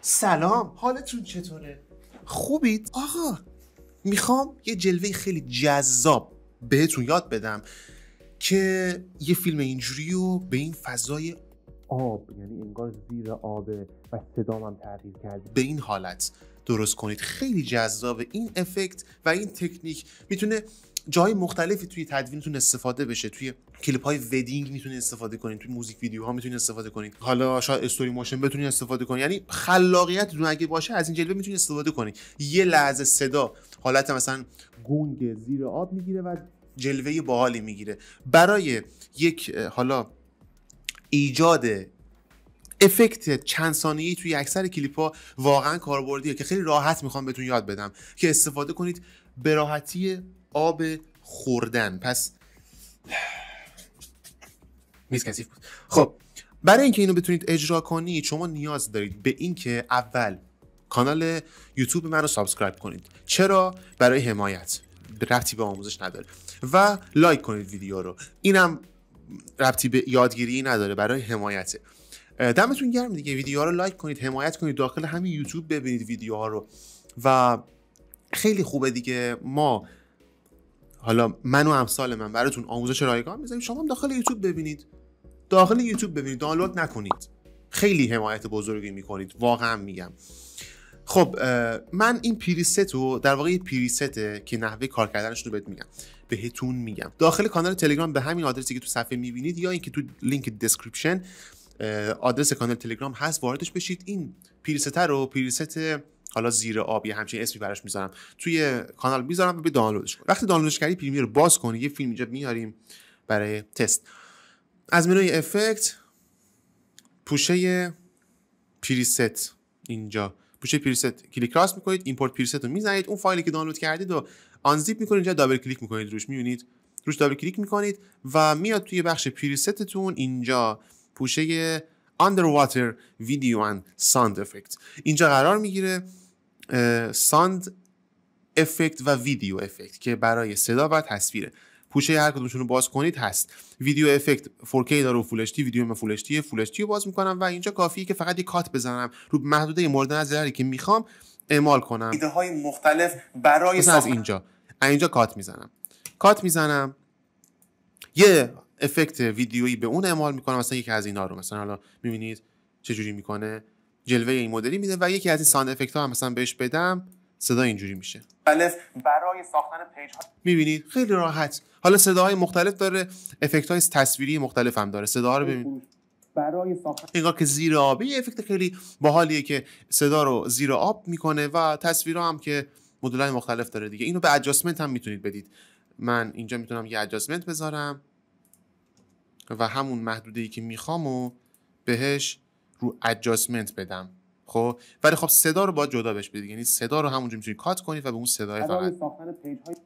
سلام حالتون چطوره خوبید آقا میخوام یه جلوه خیلی جذاب بهتون یاد بدم که یه فیلم اینجوری رو به این فضای آب یعنی انگار زیر آبه و صدام هم تغییر کرده به این حالت درست کنید خیلی جذاب این افکت و این تکنیک میتونه جای مختلفی توی تدوینتون استفاده بشه توی کلیپ های ودینگ میتونید استفاده کنید توی موزیک ویدیو ها میتونید استفاده کنید حالا شاید استوری موشن بتونید استفاده کنید یعنی خلاقیت اگه باشه از این جلوه میتونید استفاده کنید یه لحظه صدا حالت مثلا گونگ زیر آب میگیره و جلوه باحالی میگیره برای یک حالا ایجاد افکت چند ثانیه‌ای توی اکثر کلیپ ها واقعا کاربردیه که خیلی راحت میخوام بهتون یاد بدم که استفاده کنید به راحتی آب خوردن پس میز کثیف بود خب برای اینکه اینو بتونید اجرا کنید شما نیاز دارید به اینکه اول کانال یوتیوب من رو سابسکرایب کنید چرا برای حمایت ربطی به آموزش نداره و لایک کنید ویدیو رو اینم ربطی به یادگیری نداره برای حمایته دمتون گرم دیگه ویدیوها رو لایک کنید حمایت کنید داخل همین یوتیوب ببینید ویدیوها رو و خیلی خوبه دیگه ما حالا من و امثال من براتون آموزش رایگان میذاریم شما هم داخل یوتیوب ببینید داخل یوتیوب ببینید دانلود نکنید خیلی حمایت بزرگی میکنید واقعا میگم خب من این پریست رو در واقع پریسته که نحوه کار کردنش رو بهت میگم بهتون میگم داخل کانال تلگرام به همین آدرسی که تو صفحه میبینید یا اینکه تو لینک دسکریپشن آدرس کانال تلگرام هست واردش بشید این پریست رو پریست حالا زیر آبی همچنین همچین اسمی براش میذارم توی کانال میذارم و به دانلودش کن وقتی دانلودش کردی پریمیر رو باز کنی یه فیلم اینجا میاریم برای تست از منوی افکت پوشه پریست اینجا پوشه پریست کلیک راست میکنید ایمپورت پریست رو میزنید اون فایلی که دانلود کردید رو آنزیپ میکنید اینجا دابل کلیک میکنید روش میبینید روش دابل کلیک میکنید و میاد توی بخش پریستتون اینجا پوشه Underwater Video and Sound Effect اینجا قرار میگیره ساند افکت و ویدیو افکت که برای صدا و تصویره پوشه هر کدومشون رو باز کنید هست ویدیو افکت 4K داره و فولشتی ویدیو من فولشتی فولشتی رو باز میکنم و اینجا کافیه که فقط یک کات بزنم رو محدوده مورد نظری که میخوام اعمال کنم ایده های مختلف برای از اینجا اینجا کات میزنم کات میزنم یه افکت ویدیویی به اون اعمال میکنه مثلا یکی از اینا رو مثلا حالا میبینید چه جوری میکنه جلوه این مدلی میده و یکی از این ساند افکت ها هم مثلا بهش بدم صدا اینجوری میشه بله، برای ساختن پیج ها میبینید خیلی راحت حالا صداهای مختلف داره افکت های تصویری مختلف هم داره صدا رو ببینید برای ساختن انگار که زیر آب یه افکت خیلی باحالیه که صدا رو زیر آب میکنه و تصویرها هم که مدلای مختلف داره دیگه اینو به ادجاستمنت هم میتونید بدید من اینجا میتونم یه ادجاستمنت بذارم و همون محدوده ای که میخوام و بهش رو ادجاستمنت بدم خب ولی خب صدا رو باید جدا بهش بدید یعنی صدا رو همونجا میتونید کات کنید و به اون صدای فقط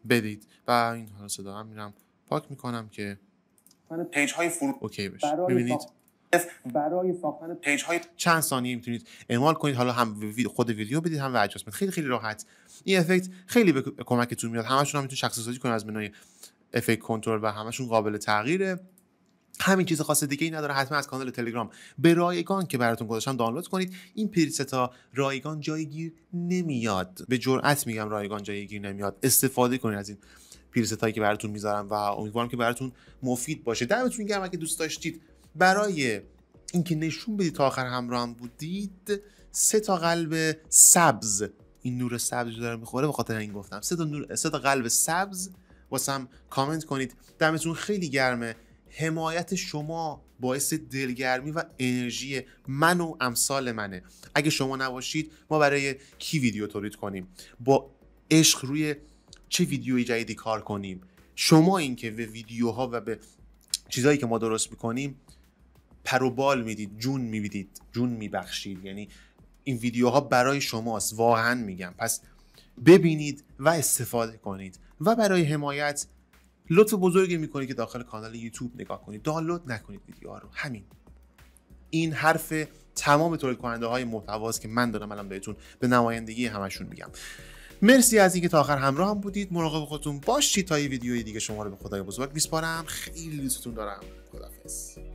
بدید و این حالا صدا هم میرم پاک میکنم که پیج های اوکی بشه ببینید برای ساختن پیج های چند ثانیه میتونید اعمال کنید حالا هم خود ویدیو بدید هم و ادجاستمنت خیلی خیلی راحت این افکت خیلی به کمکتون میاد همشون هم میتونید شخصی سازی کنید از منوی افکت کنترل و همشون قابل تغییره همین چیز خاص دیگه ای نداره حتما از کانال تلگرام به رایگان که براتون گذاشتم دانلود کنید این پریستا رایگان جایگیر نمیاد به جرئت میگم رایگان جایگیر نمیاد استفاده کنید از این پریستایی که براتون میذارم و امیدوارم که براتون مفید باشه دمتون گرم اگه دوست داشتید برای اینکه نشون بدید تا آخر همراه هم بودید سه تا قلب سبز این نور سبز رو داره میخوره به خاطر این گفتم سه تا نور سه تا قلب سبز واسم کامنت کنید دمتون خیلی گرمه حمایت شما باعث دلگرمی و انرژی من و امثال منه اگه شما نباشید ما برای کی ویدیو تولید کنیم با عشق روی چه ویدیوی جدیدی کار کنیم شما اینکه به ویدیوها و به چیزهایی که ما درست میکنیم پروبال میدید جون میبیدید جون میبخشید یعنی این ویدیوها برای شماست واقعا میگم پس ببینید و استفاده کنید و برای حمایت لطف بزرگی میکنید که داخل کانال یوتیوب نگاه کنید دانلود نکنید ویدیوها رو همین این حرف تمام تولید کننده های محتواست که من دارم الان بهتون به نمایندگی همشون میگم مرسی از اینکه تا آخر همراه هم بودید مراقب خودتون باشید تا یه ویدیوی دیگه شما رو به خدای بزرگ میسپارم خیلی دوستتون دارم خدافظ